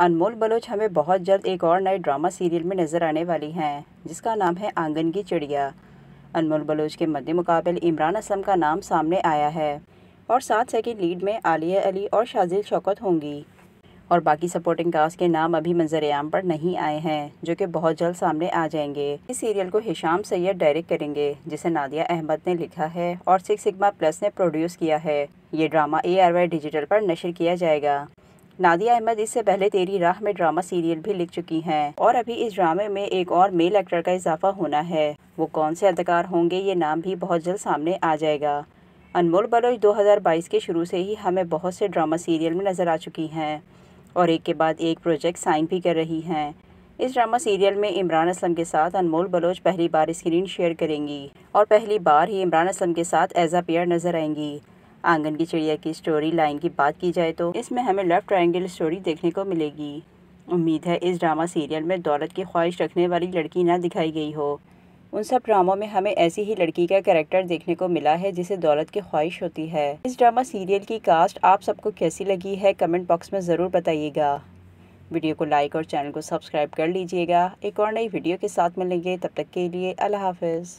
अनमोल Bloch हमें बहुत जल्द एक और नए ड्रामा सीरियल में नज़र आने वाली हैं जिसका नाम है आंगन की चिड़िया अनमोल बलोच के मद्दे मुकाबले इमरान असम का नाम सामने आया है और साथ सेकेंड लीड में आलिया अली और शाजिल शौकत होंगी और बाकी सपोर्टिंग कास्ट के नाम अभी मंजरआम पर नहीं आए हैं जो कि बहुत जल्द सामने आ जाएंगे इस सीरियल को हिशाम सैयद डायरेक्ट करेंगे जिसे नादिया अहमद ने लिखा है और सिक्स सिग्मा प्लस ने प्रोड्यूस किया है ये drama A R Y digital पर नशर किया जाएगा नादिया अहमद इससे पहले तेरी राह में ड्रामा सीरियल भी लिख चुकी हैं और अभी इस ड्रामे में एक और मेल एक्टर का इजाफा होना है वो कौन से अदाकार होंगे ये नाम भी बहुत जल्द सामने आ जाएगा अनमोल बलोच 2022 के शुरू से ही हमें बहुत से ड्रामा सीरियल में नज़र आ चुकी हैं और एक के बाद एक प्रोजेक्ट साइन भी कर रही हैं इस ड्रामा सीरियल में इमरान असलम के साथ अनमोल बलोच पहली बार स्क्रीन शेयर करेंगी और पहली बार ही इमरान असलम के साथ एज अ पेयर नजर आएंगी आंगन की चिड़िया की स्टोरी लाइन की बात की जाए तो इसमें हमें लव ट्रायंगल स्टोरी देखने को मिलेगी उम्मीद है इस ड्रामा सीरियल में दौलत की ख्वाहिश रखने वाली लड़की ना दिखाई गई हो उन सब ड्रामों में हमें ऐसी ही लड़की का कैरेक्टर देखने को मिला है जिसे दौलत की ख्वाहिश होती है इस ड्रामा सीरियल की कास्ट आप सबको कैसी लगी है कमेंट बॉक्स में ज़रूर बताइएगा वीडियो को लाइक और चैनल को सब्सक्राइब कर लीजिएगा एक और नई वीडियो के साथ मिलेंगे तब तक के लिए अल्लाह हाफिज़